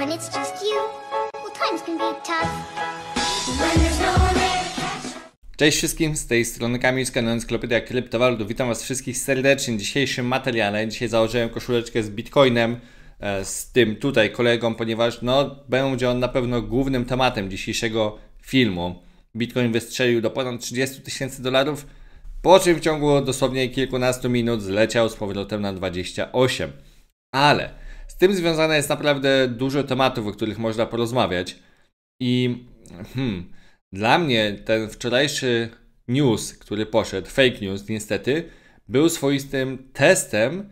When it's just you, well, times can be tough. No Cześć wszystkim, z tej strony Kamil z kanału Encyklopedia Kryptowalut. Witam Was wszystkich serdecznie w dzisiejszym materiale. Dzisiaj założyłem koszuleczkę z Bitcoinem, e, z tym tutaj kolegą, ponieważ no, będzie on na pewno głównym tematem dzisiejszego filmu. Bitcoin wystrzelił do ponad 30 tysięcy dolarów, po czym w ciągu dosłownie kilkunastu minut zleciał z powrotem na 28. Ale tym związane jest naprawdę dużo tematów, o których można porozmawiać. I hmm, dla mnie ten wczorajszy news, który poszedł, fake news niestety, był swoistym testem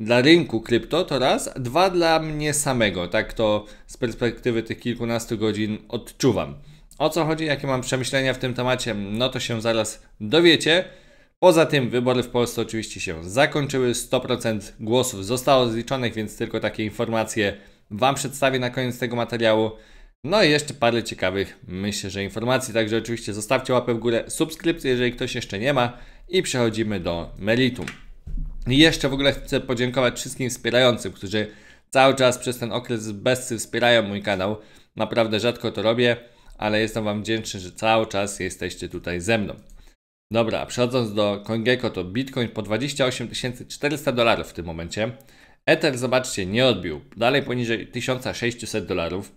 dla rynku krypto to raz, dwa dla mnie samego. Tak to z perspektywy tych kilkunastu godzin odczuwam. O co chodzi, jakie mam przemyślenia w tym temacie, no to się zaraz dowiecie. Poza tym wybory w Polsce oczywiście się zakończyły, 100% głosów zostało zliczonych, więc tylko takie informacje Wam przedstawię na koniec tego materiału. No i jeszcze parę ciekawych, myślę, że informacji, także oczywiście zostawcie łapę w górę, subskrypcję, jeżeli ktoś jeszcze nie ma i przechodzimy do meritum. I jeszcze w ogóle chcę podziękować wszystkim wspierającym, którzy cały czas przez ten okres bezcy wspierają mój kanał. Naprawdę rzadko to robię, ale jestem Wam wdzięczny, że cały czas jesteście tutaj ze mną. Dobra, przechodząc do CoinGecko, to Bitcoin po 28 400 dolarów w tym momencie. Ether, zobaczcie, nie odbił. Dalej poniżej 1600 dolarów.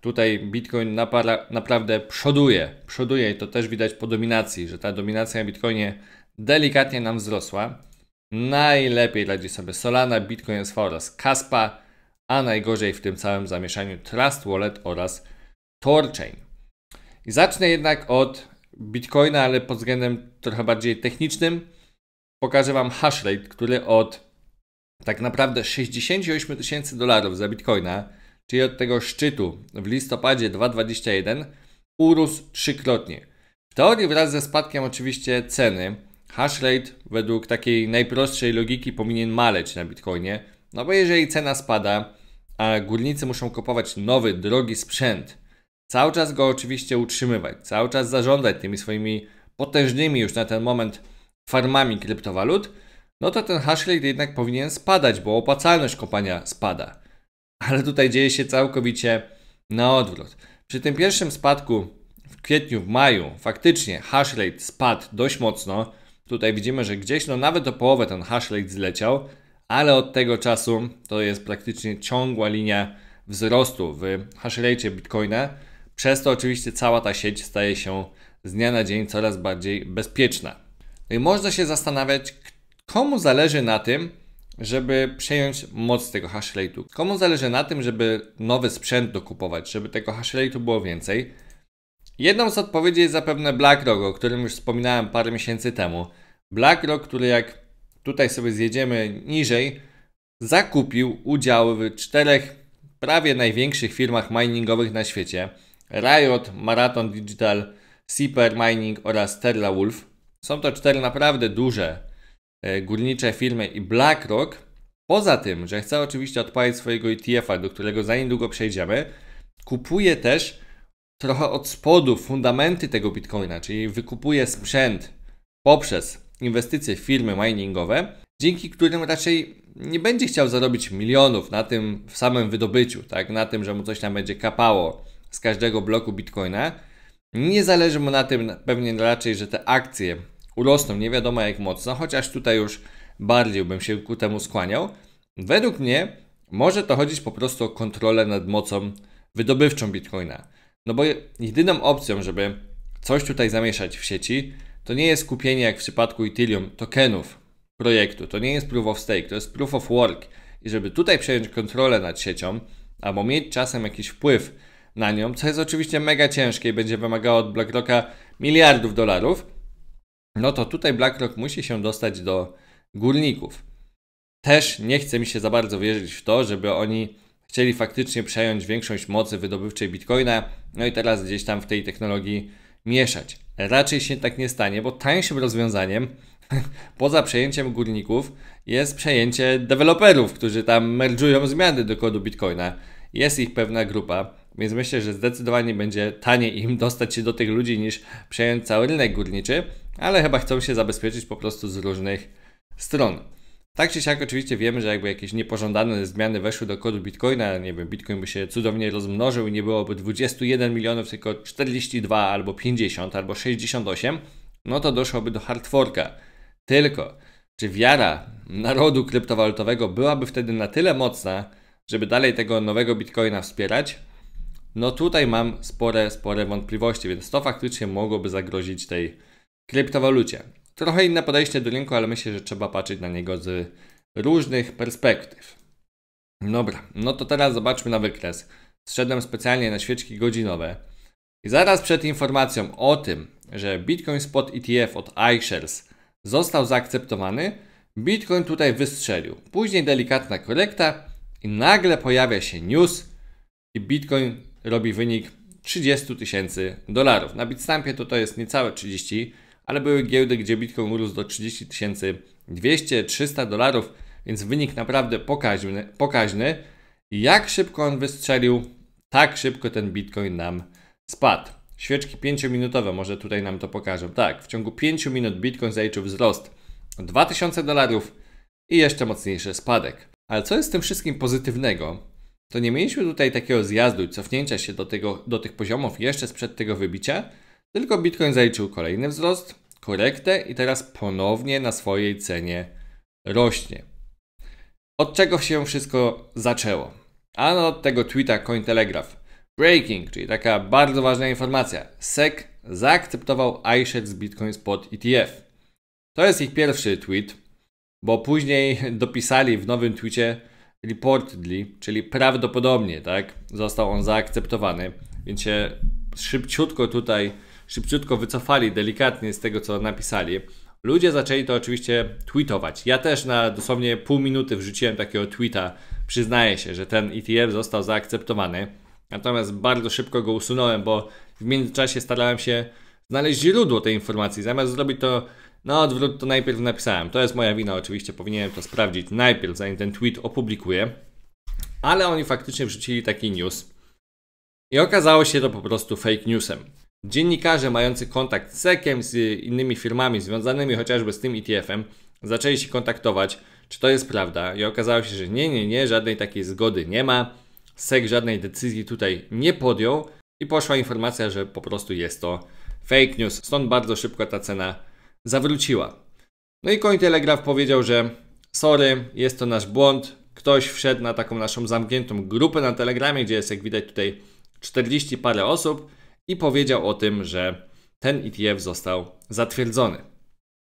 Tutaj Bitcoin napara, naprawdę przoduje. Przoduje i to też widać po dominacji, że ta dominacja na Bitcoinie delikatnie nam wzrosła. Najlepiej radzi sobie Solana, Bitcoin SV oraz Kaspa, a najgorzej w tym całym zamieszaniu Trust Wallet oraz Torchain. I zacznę jednak od Bitcoina, ale pod względem trochę bardziej technicznym. Pokażę Wam hashrate, który od tak naprawdę 68 tysięcy dolarów za Bitcoina, czyli od tego szczytu w listopadzie 2021, urósł trzykrotnie. W teorii wraz ze spadkiem oczywiście ceny, hashrate według takiej najprostszej logiki powinien maleć na Bitcoinie, no bo jeżeli cena spada, a górnicy muszą kupować nowy, drogi sprzęt, Cały czas go oczywiście utrzymywać, cały czas zarządzać tymi swoimi potężnymi już na ten moment farmami kryptowalut, no to ten hash rate jednak powinien spadać, bo opłacalność kopania spada. Ale tutaj dzieje się całkowicie na odwrót. Przy tym pierwszym spadku w kwietniu, w maju faktycznie hash rate spadł dość mocno. Tutaj widzimy, że gdzieś no nawet o połowę ten hash rate zleciał, ale od tego czasu to jest praktycznie ciągła linia wzrostu w hash rate Bitcoina. Przez to oczywiście cała ta sieć staje się z dnia na dzień coraz bardziej bezpieczna. No i można się zastanawiać, komu zależy na tym, żeby przejąć moc tego hash rate'u. Komu zależy na tym, żeby nowy sprzęt dokupować, żeby tego hash rate'u było więcej? Jedną z odpowiedzi jest zapewne BlackRock, o którym już wspominałem parę miesięcy temu. BlackRock, który jak tutaj sobie zjedziemy niżej, zakupił udziały w czterech prawie największych firmach miningowych na świecie – Riot, Marathon Digital, Seeper Mining oraz Terla Wolf. Są to cztery naprawdę duże e, górnicze firmy i BlackRock, poza tym, że chce oczywiście odpalić swojego ETF-a, do którego za niedługo przejdziemy, kupuje też trochę od spodu fundamenty tego bitcoina, czyli wykupuje sprzęt poprzez inwestycje w firmy miningowe, dzięki którym raczej nie będzie chciał zarobić milionów na tym samym wydobyciu, tak, na tym, że mu coś tam będzie kapało z każdego bloku Bitcoina. Nie zależy mu na tym pewnie raczej, że te akcje urosną nie wiadomo jak mocno, chociaż tutaj już bardziej bym się ku temu skłaniał. Według mnie może to chodzić po prostu o kontrolę nad mocą wydobywczą Bitcoina. No bo jedyną opcją, żeby coś tutaj zamieszać w sieci, to nie jest kupienie jak w przypadku Ethereum tokenów projektu, to nie jest proof of stake, to jest proof of work. I żeby tutaj przejąć kontrolę nad siecią, albo mieć czasem jakiś wpływ na nią, co jest oczywiście mega ciężkie i będzie wymagało od BlackRocka miliardów dolarów, no to tutaj BlackRock musi się dostać do górników. Też nie chce mi się za bardzo wierzyć w to, żeby oni chcieli faktycznie przejąć większość mocy wydobywczej bitcoina, no i teraz gdzieś tam w tej technologii mieszać. Raczej się tak nie stanie, bo tańszym rozwiązaniem poza przejęciem górników jest przejęcie deweloperów, którzy tam merdżują zmiany do kodu bitcoina. Jest ich pewna grupa, więc myślę, że zdecydowanie będzie taniej im dostać się do tych ludzi niż przejąć cały rynek górniczy, ale chyba chcą się zabezpieczyć po prostu z różnych stron. Tak czy siak oczywiście wiemy, że jakby jakieś niepożądane zmiany weszły do kodu Bitcoina, nie wiem, Bitcoin by się cudownie rozmnożył i nie byłoby 21 milionów, tylko 42 albo 50 albo 68, no to doszłoby do hardforka. Tylko, czy wiara narodu kryptowalutowego byłaby wtedy na tyle mocna, żeby dalej tego nowego Bitcoina wspierać? No tutaj mam spore, spore wątpliwości, więc to faktycznie mogłoby zagrozić tej kryptowalucie. Trochę inne podejście do rynku, ale myślę, że trzeba patrzeć na niego z różnych perspektyw. Dobra, no to teraz zobaczmy na wykres. Zszedłem specjalnie na świeczki godzinowe i zaraz przed informacją o tym, że Bitcoin Spot ETF od iShares został zaakceptowany, Bitcoin tutaj wystrzelił. Później delikatna korekta i nagle pojawia się news i Bitcoin robi wynik 30 tysięcy dolarów. Na Bitstampie to to jest niecałe 30, ale były giełdy, gdzie Bitcoin urósł do 30 tysięcy 200-300 dolarów, więc wynik naprawdę pokaźny, pokaźny. Jak szybko on wystrzelił, tak szybko ten Bitcoin nam spadł. Świeczki 5-minutowe, może tutaj nam to pokażą. Tak, w ciągu 5 minut Bitcoin zaliczył wzrost 2000 dolarów i jeszcze mocniejszy spadek. Ale co jest w tym wszystkim pozytywnego? to nie mieliśmy tutaj takiego zjazdu i cofnięcia się do, tego, do tych poziomów jeszcze sprzed tego wybicia, tylko Bitcoin zaliczył kolejny wzrost, korektę i teraz ponownie na swojej cenie rośnie. Od czego się wszystko zaczęło? Ano od tego tweeta Cointelegraph. Breaking, czyli taka bardzo ważna informacja. SEC zaakceptował iShares Bitcoin Spot ETF. To jest ich pierwszy tweet, bo później dopisali w nowym tweetie, reportedly, czyli prawdopodobnie, tak, został on zaakceptowany, więc się szybciutko tutaj, szybciutko wycofali delikatnie z tego, co napisali. Ludzie zaczęli to oczywiście tweetować. Ja też na dosłownie pół minuty wrzuciłem takiego tweeta, przyznaję się, że ten ETF został zaakceptowany. Natomiast bardzo szybko go usunąłem, bo w międzyczasie starałem się znaleźć źródło tej informacji. Zamiast zrobić to na no, odwrót to najpierw napisałem. To jest moja wina, oczywiście powinienem to sprawdzić najpierw, zanim ten tweet opublikuję. Ale oni faktycznie wrzucili taki news. I okazało się to po prostu fake newsem. Dziennikarze mający kontakt z SEC-em, z innymi firmami związanymi chociażby z tym ETF-em, zaczęli się kontaktować, czy to jest prawda. I okazało się, że nie, nie, nie, żadnej takiej zgody nie ma. SEC żadnej decyzji tutaj nie podjął i poszła informacja, że po prostu jest to fake news. Stąd bardzo szybko ta cena zawróciła. No i koń Telegraf powiedział, że sorry, jest to nasz błąd. Ktoś wszedł na taką naszą zamkniętą grupę na Telegramie, gdzie jest jak widać tutaj 40 parę osób i powiedział o tym, że ten ETF został zatwierdzony.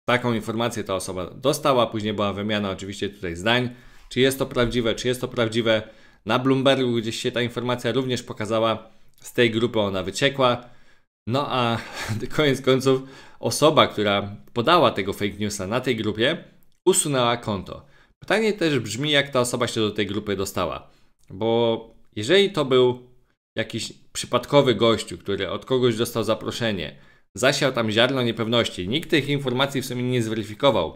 Taką informację ta osoba dostała, później była wymiana oczywiście tutaj zdań, czy jest to prawdziwe, czy jest to prawdziwe. Na Bloombergu gdzieś się ta informacja również pokazała, z tej grupy ona wyciekła. No a koniec końców osoba, która podała tego fake newsa na tej grupie, usunęła konto. Pytanie też brzmi, jak ta osoba się do tej grupy dostała. Bo jeżeli to był jakiś przypadkowy gościu, który od kogoś dostał zaproszenie, zasiał tam ziarno niepewności, nikt tych informacji w sumie nie zweryfikował,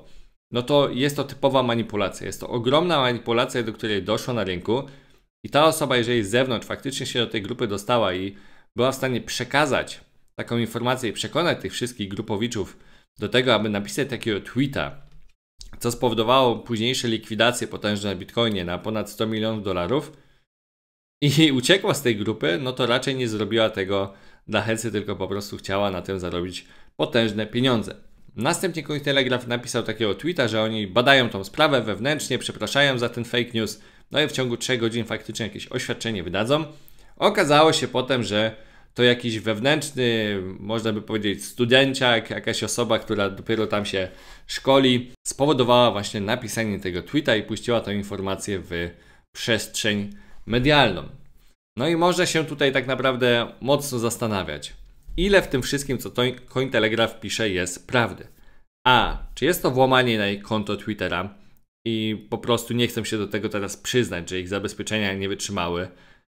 no to jest to typowa manipulacja. Jest to ogromna manipulacja, do której doszło na rynku i ta osoba, jeżeli z zewnątrz faktycznie się do tej grupy dostała i była w stanie przekazać taką informację i przekonać tych wszystkich grupowiczów do tego, aby napisać takiego tweeta, co spowodowało późniejsze likwidacje potężne na Bitcoinie na ponad 100 milionów dolarów i uciekła z tej grupy, no to raczej nie zrobiła tego dla hecy, tylko po prostu chciała na tym zarobić potężne pieniądze. Następnie Coin Telegraph napisał takiego tweeta, że oni badają tą sprawę wewnętrznie, przepraszają za ten fake news, no i w ciągu 3 godzin faktycznie jakieś oświadczenie wydadzą. Okazało się potem, że to jakiś wewnętrzny, można by powiedzieć, studenciak, jakaś osoba, która dopiero tam się szkoli, spowodowała właśnie napisanie tego tweeta i puściła tę informację w przestrzeń medialną. No i można się tutaj tak naprawdę mocno zastanawiać, ile w tym wszystkim, co Cointelegraph pisze, jest prawdy. A, czy jest to włamanie na konto Twittera i po prostu nie chcą się do tego teraz przyznać, że ich zabezpieczenia nie wytrzymały.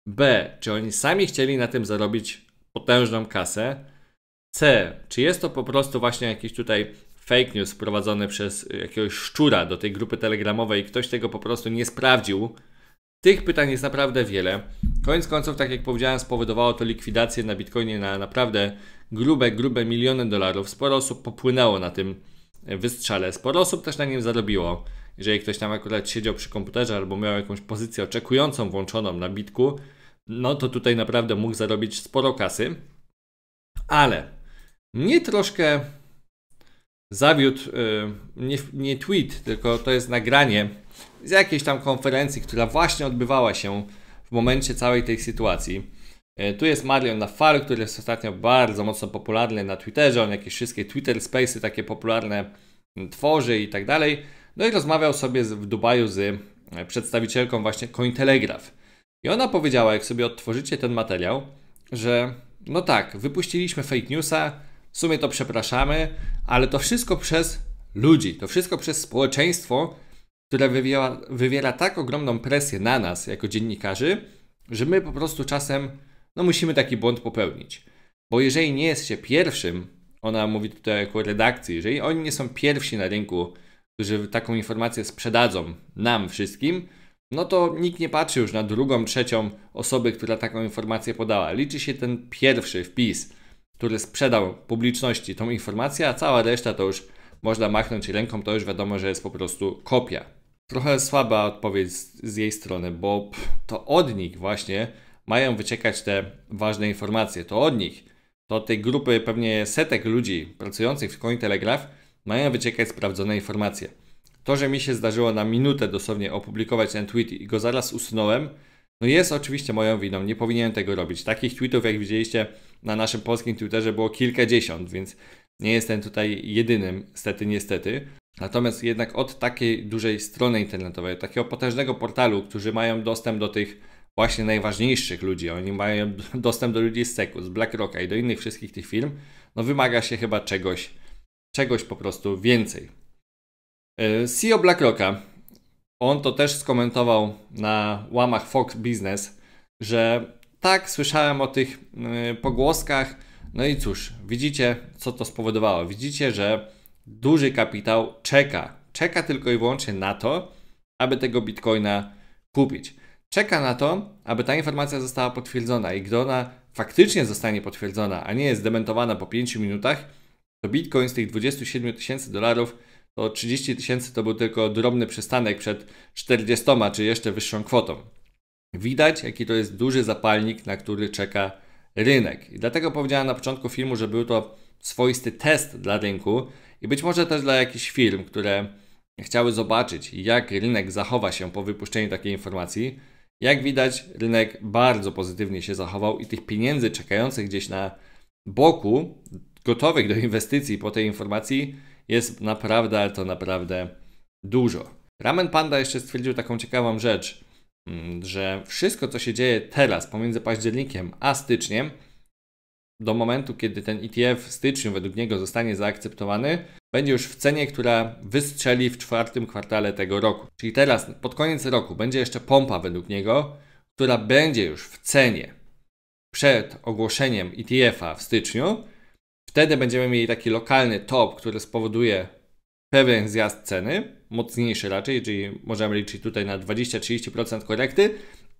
B, czy oni sami chcieli na tym zarobić potężną kasę. C. Czy jest to po prostu właśnie jakiś tutaj fake news wprowadzony przez jakiegoś szczura do tej grupy telegramowej i ktoś tego po prostu nie sprawdził? Tych pytań jest naprawdę wiele. Koniec końców, tak jak powiedziałem, spowodowało to likwidację na Bitcoinie na naprawdę grube, grube miliony dolarów. Sporo osób popłynęło na tym wystrzale, sporo osób też na nim zarobiło. Jeżeli ktoś tam akurat siedział przy komputerze albo miał jakąś pozycję oczekującą włączoną na bitku, no to tutaj naprawdę mógł zarobić sporo kasy. Ale mnie troszkę zawiódł y, nie, nie tweet, tylko to jest nagranie z jakiejś tam konferencji, która właśnie odbywała się w momencie całej tej sytuacji. Y, tu jest Marion Nafar, który jest ostatnio bardzo mocno popularny na Twitterze. On jakieś wszystkie Twitter Spaces takie popularne y, tworzy i tak dalej. No i rozmawiał sobie w Dubaju z przedstawicielką właśnie Cointelegraph. I ona powiedziała, jak sobie odtworzycie ten materiał, że no tak, wypuściliśmy fake newsa, w sumie to przepraszamy, ale to wszystko przez ludzi, to wszystko przez społeczeństwo, które wywiera, wywiera tak ogromną presję na nas jako dziennikarzy, że my po prostu czasem no musimy taki błąd popełnić. Bo jeżeli nie jest się pierwszym, ona mówi tutaj jako redakcji, jeżeli oni nie są pierwsi na rynku, którzy taką informację sprzedadzą nam wszystkim, no to nikt nie patrzy już na drugą, trzecią osobę, która taką informację podała. Liczy się ten pierwszy wpis, który sprzedał publiczności tą informację, a cała reszta to już można machnąć ręką, to już wiadomo, że jest po prostu kopia. Trochę słaba odpowiedź z jej strony, bo to od nich właśnie mają wyciekać te ważne informacje. To od nich, to od tej grupy pewnie setek ludzi pracujących w Cointelegraph mają wyciekać sprawdzone informacje. To, że mi się zdarzyło na minutę dosłownie opublikować ten tweet i go zaraz usunąłem, no jest oczywiście moją winą, nie powinienem tego robić. Takich tweetów, jak widzieliście na naszym polskim Twitterze, było kilkadziesiąt, więc nie jestem tutaj jedynym, stety, niestety. Natomiast jednak od takiej dużej strony internetowej, takiego potężnego portalu, którzy mają dostęp do tych właśnie najważniejszych ludzi, oni mają dostęp do ludzi z Seku, z BlackRocka i do innych wszystkich tych firm, no wymaga się chyba czegoś, czegoś po prostu więcej. E, CEO BlackRocka, on to też skomentował na łamach Fox Business, że tak, słyszałem o tych e, pogłoskach. No i cóż, widzicie, co to spowodowało. Widzicie, że duży kapitał czeka. Czeka tylko i wyłącznie na to, aby tego bitcoina kupić. Czeka na to, aby ta informacja została potwierdzona i gdy ona faktycznie zostanie potwierdzona, a nie jest zdementowana po 5 minutach, to bitcoin z tych 27 tysięcy dolarów to 30 tysięcy to był tylko drobny przystanek przed 40 czy jeszcze wyższą kwotą. Widać, jaki to jest duży zapalnik, na który czeka rynek. I dlatego powiedziałem na początku filmu, że był to swoisty test dla rynku i być może też dla jakichś firm, które chciały zobaczyć, jak rynek zachowa się po wypuszczeniu takiej informacji. Jak widać, rynek bardzo pozytywnie się zachował i tych pieniędzy czekających gdzieś na boku, gotowych do inwestycji po tej informacji, jest naprawdę, ale to naprawdę dużo. Ramen Panda jeszcze stwierdził taką ciekawą rzecz, mm, że wszystko, co się dzieje teraz pomiędzy październikiem a styczniem, do momentu, kiedy ten ETF w styczniu według niego zostanie zaakceptowany, będzie już w cenie, która wystrzeli w czwartym kwartale tego roku. Czyli teraz, pod koniec roku, będzie jeszcze pompa według niego, która będzie już w cenie przed ogłoszeniem ETF-a w styczniu, Wtedy będziemy mieli taki lokalny top, który spowoduje pewien zjazd ceny, mocniejszy raczej, czyli możemy liczyć tutaj na 20-30% korekty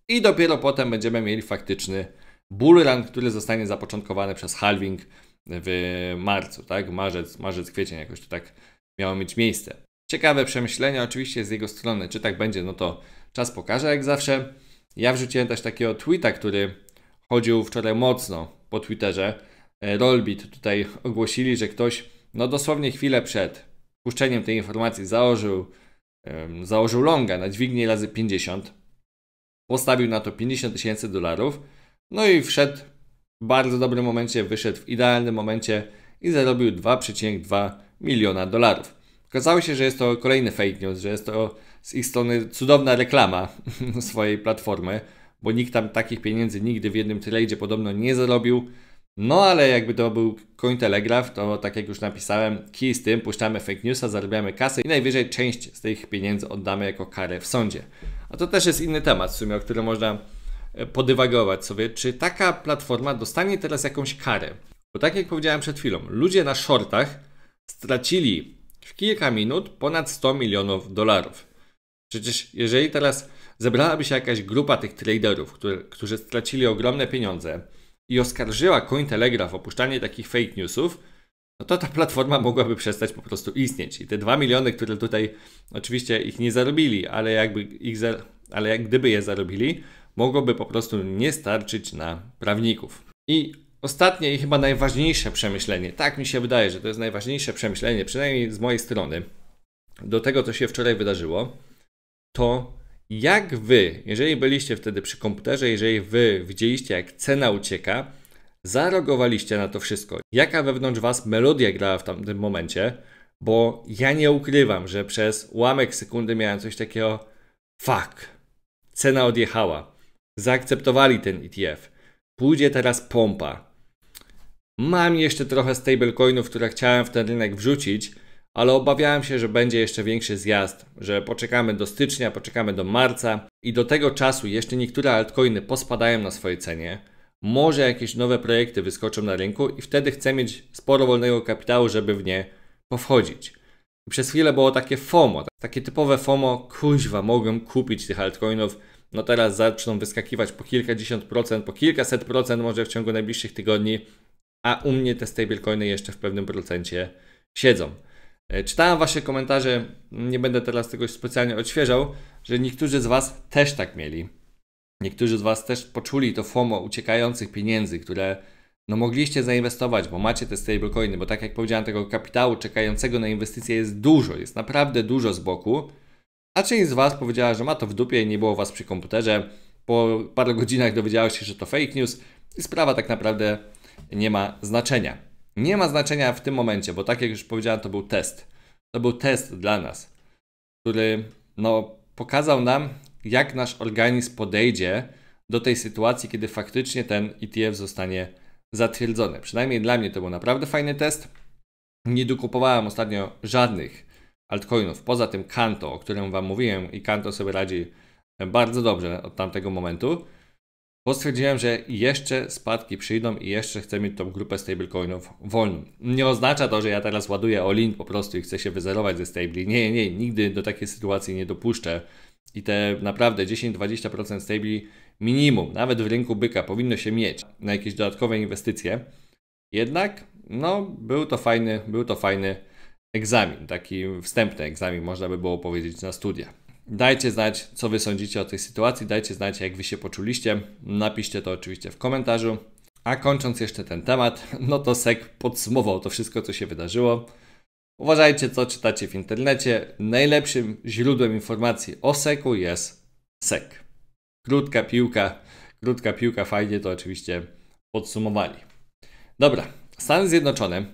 i dopiero potem będziemy mieli faktyczny bull run, który zostanie zapoczątkowany przez halving w marcu, tak? Marzec, marzec, kwiecień jakoś to tak miało mieć miejsce. Ciekawe przemyślenia oczywiście z jego strony, czy tak będzie, no to czas pokaże jak zawsze. Ja wrzuciłem też takiego tweeta, który chodził wczoraj mocno po Twitterze, Rollbit e, tutaj ogłosili, że ktoś no dosłownie chwilę przed puszczeniem tej informacji założył, założył longa na dźwignię razy 50, postawił na to 50 tysięcy dolarów, no i wszedł w bardzo dobrym momencie, wyszedł w idealnym momencie i zarobił 2,2 miliona dolarów. Okazało się, że jest to kolejny fake news, że jest to z ich strony cudowna reklama swojej platformy, bo nikt tam takich pieniędzy nigdy w jednym tradzie podobno nie zarobił. No ale jakby to był Cointelegraph, to tak jak już napisałem, kij z tym, puszczamy fake newsa, zarabiamy kasę i najwyżej część z tych pieniędzy oddamy jako karę w sądzie. A to też jest inny temat w sumie, o którym można e, podywagować sobie, czy taka platforma dostanie teraz jakąś karę. Bo tak jak powiedziałem przed chwilą, ludzie na shortach stracili w kilka minut ponad 100 milionów dolarów. Przecież jeżeli teraz zebrałaby się jakaś grupa tych traderów, którzy stracili ogromne pieniądze, i oskarżyła Cointelegraph o puszczanie takich fake newsów, no to ta platforma mogłaby przestać po prostu istnieć. I te 2 miliony, które tutaj oczywiście ich nie zarobili, ale jakby ich za, ale jak gdyby je zarobili, mogłoby po prostu nie starczyć na prawników. I ostatnie i chyba najważniejsze przemyślenie, tak mi się wydaje, że to jest najważniejsze przemyślenie, przynajmniej z mojej strony, do tego, co się wczoraj wydarzyło, to jak wy, jeżeli byliście wtedy przy komputerze, jeżeli wy widzieliście, jak cena ucieka, zareagowaliście na to wszystko? Jaka wewnątrz was melodia grała w tamtym momencie? Bo ja nie ukrywam, że przez ułamek sekundy miałem coś takiego: fuck, cena odjechała. Zaakceptowali ten ETF. Pójdzie teraz pompa. Mam jeszcze trochę stablecoinów, które chciałem w ten rynek wrzucić, ale obawiałem się, że będzie jeszcze większy zjazd, że poczekamy do stycznia, poczekamy do marca i do tego czasu jeszcze niektóre altcoiny pospadają na swojej cenie. Może jakieś nowe projekty wyskoczą na rynku i wtedy chcę mieć sporo wolnego kapitału, żeby w nie powchodzić. I przez chwilę było takie FOMO, takie typowe FOMO, kuźwa, mogłem kupić tych altcoinów, no teraz zaczną wyskakiwać po kilkadziesiąt procent, po kilkaset procent może w ciągu najbliższych tygodni, a u mnie te stablecoiny jeszcze w pewnym procencie siedzą. E, czytałem Wasze komentarze, nie będę teraz tego specjalnie odświeżał, że niektórzy z Was też tak mieli. Niektórzy z Was też poczuli to FOMO uciekających pieniędzy, które no mogliście zainwestować, bo macie te stablecoiny, bo tak jak powiedziałem, tego kapitału czekającego na inwestycje jest dużo, jest naprawdę dużo z boku. A część z Was powiedziała, że ma to w dupie i nie było Was przy komputerze. Po paru godzinach dowiedziała się, że to fake news i sprawa tak naprawdę nie ma znaczenia nie ma znaczenia w tym momencie, bo tak jak już powiedziałem, to był test. To był test dla nas, który no, pokazał nam, jak nasz organizm podejdzie do tej sytuacji, kiedy faktycznie ten ETF zostanie zatwierdzony. Przynajmniej dla mnie to był naprawdę fajny test. Nie dokupowałem ostatnio żadnych altcoinów, poza tym Kanto, o którym Wam mówiłem i Kanto sobie radzi bardzo dobrze od tamtego momentu bo stwierdziłem, że jeszcze spadki przyjdą i jeszcze chcę mieć tą grupę stablecoinów wolną. Nie oznacza to, że ja teraz ładuję Olin po prostu i chcę się wyzerować ze stabli. Nie, nie, nigdy do takiej sytuacji nie dopuszczę. I te naprawdę 10-20% stabli minimum, nawet w rynku byka, powinno się mieć na jakieś dodatkowe inwestycje. Jednak, no, był to fajny, był to fajny egzamin, taki wstępny egzamin, można by było powiedzieć, na studia. Dajcie znać, co Wy sądzicie o tej sytuacji, dajcie znać, jak Wy się poczuliście. Napiszcie to oczywiście w komentarzu. A kończąc jeszcze ten temat, no to SEK podsumował to wszystko, co się wydarzyło. Uważajcie, co czytacie w internecie. Najlepszym źródłem informacji o SEKu jest SEK. Krótka piłka, krótka piłka, fajnie to oczywiście podsumowali. Dobra, Stan Zjednoczone.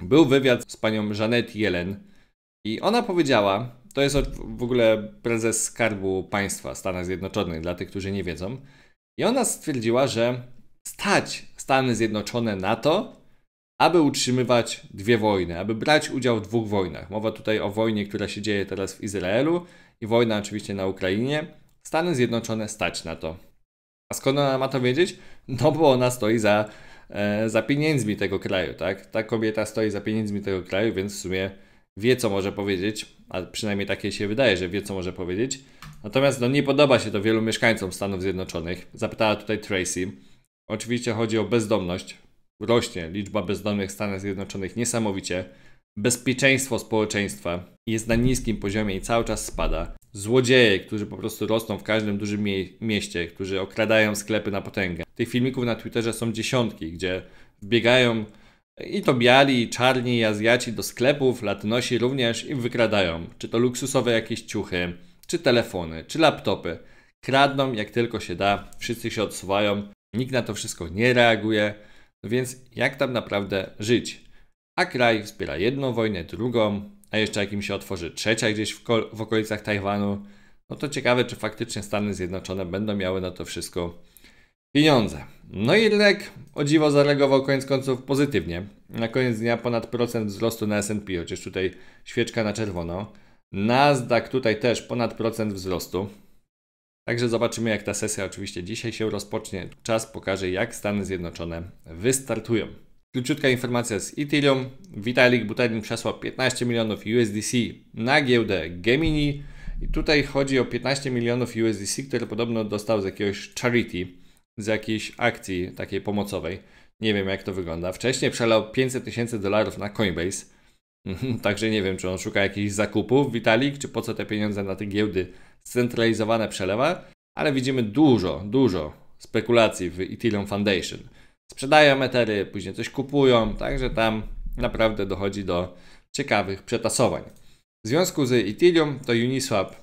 Był wywiad z panią Janet Yellen i ona powiedziała, to jest w ogóle prezes Skarbu Państwa Stanów Zjednoczonych, dla tych, którzy nie wiedzą. I ona stwierdziła, że stać Stany Zjednoczone na to, aby utrzymywać dwie wojny, aby brać udział w dwóch wojnach. Mowa tutaj o wojnie, która się dzieje teraz w Izraelu i wojna oczywiście na Ukrainie. Stany Zjednoczone stać na to. A skąd ona ma to wiedzieć? No bo ona stoi za, e, za pieniędzmi tego kraju, tak? Ta kobieta stoi za pieniędzmi tego kraju, więc w sumie wie, co może powiedzieć, a przynajmniej takie się wydaje, że wie, co może powiedzieć. Natomiast no, nie podoba się to wielu mieszkańcom Stanów Zjednoczonych. Zapytała tutaj Tracy. Oczywiście chodzi o bezdomność. Rośnie liczba bezdomnych w Stanach Zjednoczonych niesamowicie. Bezpieczeństwo społeczeństwa jest na niskim poziomie i cały czas spada. Złodzieje, którzy po prostu rosną w każdym dużym mie mieście, którzy okradają sklepy na potęgę. Tych filmików na Twitterze są dziesiątki, gdzie wbiegają i to biali, czarni i Azjaci do sklepów, latynosi również im wykradają. Czy to luksusowe jakieś ciuchy, czy telefony, czy laptopy. Kradną jak tylko się da, wszyscy się odsuwają, nikt na to wszystko nie reaguje. No więc jak tam naprawdę żyć? A kraj wspiera jedną wojnę, drugą, a jeszcze jak im się otworzy trzecia gdzieś w, w okolicach Tajwanu, no to ciekawe, czy faktycznie Stany Zjednoczone będą miały na to wszystko pieniądze. No i rynek o dziwo zareagował koniec końców pozytywnie. Na koniec dnia ponad procent wzrostu na S&P, chociaż tutaj świeczka na czerwono. Nasdaq tutaj też ponad procent wzrostu. Także zobaczymy jak ta sesja oczywiście dzisiaj się rozpocznie. Czas pokaże jak Stany Zjednoczone wystartują. Króciutka informacja z Ethereum. Vitalik Buterin przesłał 15 milionów USDC na giełdę Gemini. I tutaj chodzi o 15 milionów USDC, które podobno dostał z jakiegoś charity z jakiejś akcji takiej pomocowej. Nie wiem, jak to wygląda. Wcześniej przelał 500 tysięcy dolarów na Coinbase. Także nie wiem, czy on szuka jakichś zakupów, Vitalik, czy po co te pieniądze na te giełdy scentralizowane przelewa, ale widzimy dużo, dużo spekulacji w Ethereum Foundation. Sprzedają metery, później coś kupują, także tam naprawdę dochodzi do ciekawych przetasowań. W związku z Ethereum to Uniswap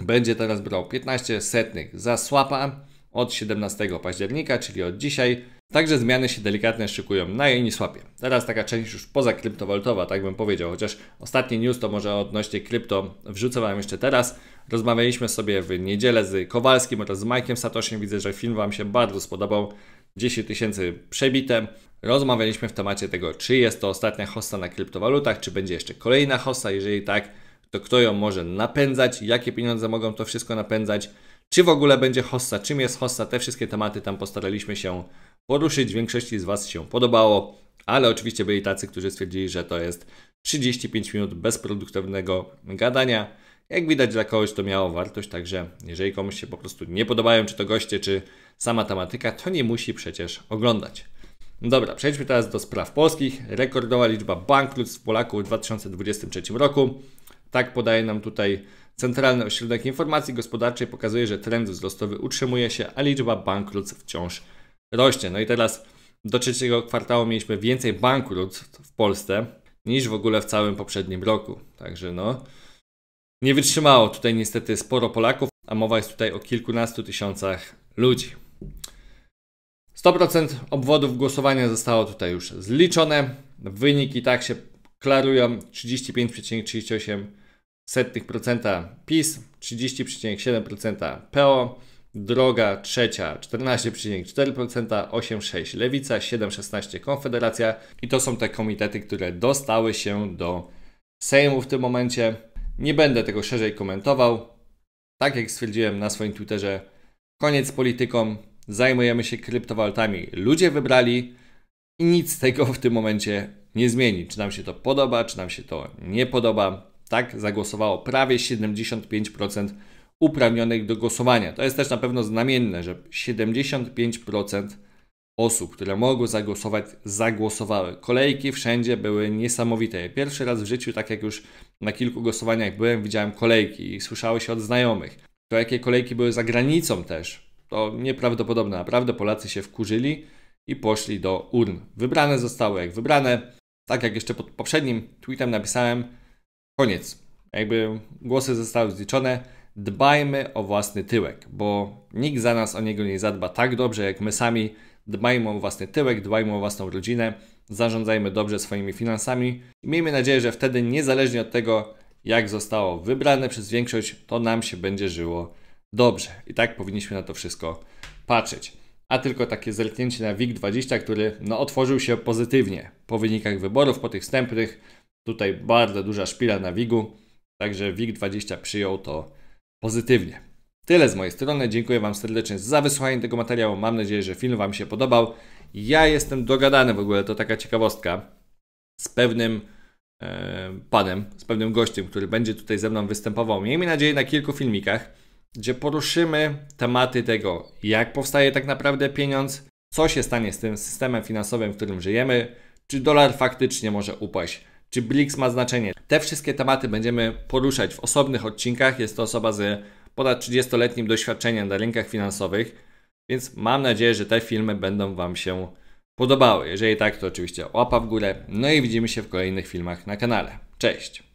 będzie teraz brał 15 setnych za swapa, od 17 października, czyli od dzisiaj. Także zmiany się delikatnie szykują na Uniswapie. Teraz taka część już poza kryptowalutowa, tak bym powiedział, chociaż ostatni news to może odnośnie krypto wrzucę Wam jeszcze teraz. Rozmawialiśmy sobie w niedzielę z Kowalskim oraz z Majkiem Satoszem. Widzę, że film Wam się bardzo spodobał. 10 tysięcy przebite. Rozmawialiśmy w temacie tego, czy jest to ostatnia hosta na kryptowalutach, czy będzie jeszcze kolejna hosta. Jeżeli tak, to kto ją może napędzać, jakie pieniądze mogą to wszystko napędzać. Czy w ogóle będzie hossa, czym jest hossa, te wszystkie tematy tam postaraliśmy się poruszyć. Większości z Was się podobało, ale oczywiście byli tacy, którzy stwierdzili, że to jest 35 minut bezproduktywnego gadania. Jak widać, dla kogoś to miało wartość, także jeżeli komuś się po prostu nie podobają, czy to goście, czy sama tematyka, to nie musi przecież oglądać. Dobra, przejdźmy teraz do spraw polskich. Rekordowa liczba bankructw Polaków w 2023 roku. Tak podaje nam tutaj Centralny Ośrodek Informacji Gospodarczej pokazuje, że trend wzrostowy utrzymuje się, a liczba bankructw wciąż rośnie. No i teraz do trzeciego kwartału mieliśmy więcej bankructw w Polsce niż w ogóle w całym poprzednim roku. Także no, nie wytrzymało tutaj niestety sporo Polaków, a mowa jest tutaj o kilkunastu tysiącach ludzi. 100% obwodów głosowania zostało tutaj już zliczone. Wyniki tak się klarują 35,38% procenta PiS, 30,7% PO, droga trzecia 14,4%, 8,6% Lewica, 7,16% Konfederacja i to są te komitety, które dostały się do Sejmu w tym momencie. Nie będę tego szerzej komentował. Tak jak stwierdziłem na swoim Twitterze, koniec politykom, zajmujemy się kryptowalutami. Ludzie wybrali i nic z tego w tym momencie nie zmieni. Czy nam się to podoba, czy nam się to nie podoba. Tak zagłosowało prawie 75% uprawnionych do głosowania. To jest też na pewno znamienne, że 75% osób, które mogły zagłosować, zagłosowały. Kolejki wszędzie były niesamowite. Pierwszy raz w życiu, tak jak już na kilku głosowaniach byłem, widziałem kolejki i słyszały się od znajomych. To jakie kolejki były za granicą też. To nieprawdopodobne. Naprawdę Polacy się wkurzyli i poszli do urn. Wybrane zostały jak wybrane. Tak jak jeszcze pod poprzednim tweetem napisałem, Koniec. Jakby głosy zostały zliczone. Dbajmy o własny tyłek, bo nikt za nas o niego nie zadba tak dobrze jak my sami. Dbajmy o własny tyłek, dbajmy o własną rodzinę, zarządzajmy dobrze swoimi finansami i miejmy nadzieję, że wtedy niezależnie od tego, jak zostało wybrane przez większość, to nam się będzie żyło dobrze. I tak powinniśmy na to wszystko patrzeć. A tylko takie zerknięcie na WIG20, który no, otworzył się pozytywnie po wynikach wyborów, po tych wstępnych Tutaj bardzo duża szpila na WIG-u, także WIG20 przyjął to pozytywnie. Tyle z mojej strony. Dziękuję Wam serdecznie za wysłanie tego materiału. Mam nadzieję, że film Wam się podobał. Ja jestem dogadany w ogóle, to taka ciekawostka, z pewnym e, panem, z pewnym gościem, który będzie tutaj ze mną występował. Miejmy nadzieję na kilku filmikach, gdzie poruszymy tematy tego, jak powstaje tak naprawdę pieniądz, co się stanie z tym systemem finansowym, w którym żyjemy, czy dolar faktycznie może upaść czy Blix ma znaczenie. Te wszystkie tematy będziemy poruszać w osobnych odcinkach. Jest to osoba z ponad 30-letnim doświadczeniem na rynkach finansowych, więc mam nadzieję, że te filmy będą Wam się podobały. Jeżeli tak, to oczywiście łapa w górę. No i widzimy się w kolejnych filmach na kanale. Cześć!